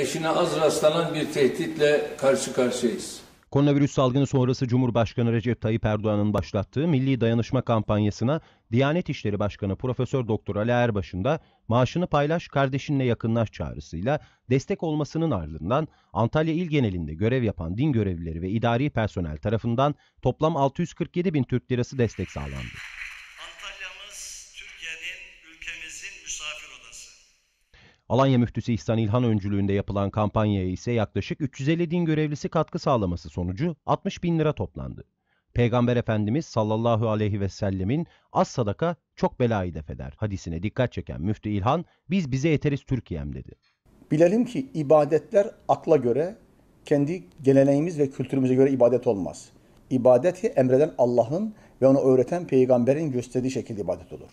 Eşine az rastlanan bir tehditle karşı karşıyayız. Koronavirüs salgını sonrası Cumhurbaşkanı Recep Tayyip Erdoğan'ın başlattığı Milli Dayanışma kampanyasına Diyanet İşleri Başkanı Profesör Doktor Ali Erbaş'ın da maaşını paylaş kardeşinle yakınlaş çağrısıyla destek olmasının ardından Antalya il genelinde görev yapan din görevlileri ve idari personel tarafından toplam 647 bin Türk lirası destek sağlandı. Antalya'mız Türkiye'nin ülkemizin misafir odası. Alanya Müftüsü İhsan İlhan öncülüğünde yapılan kampanyaya ise yaklaşık 350 din görevlisi katkı sağlaması sonucu 60 bin lira toplandı. Peygamber Efendimiz sallallahu aleyhi ve sellemin az sadaka çok belayı def eder hadisine dikkat çeken Müftü İlhan biz bize yeteriz Türkiye'm dedi. Bilelim ki ibadetler akla göre kendi geleneğimiz ve kültürümüze göre ibadet olmaz. İbadeti emreden Allah'ın ve onu öğreten peygamberin gösterdiği şekilde ibadet olur.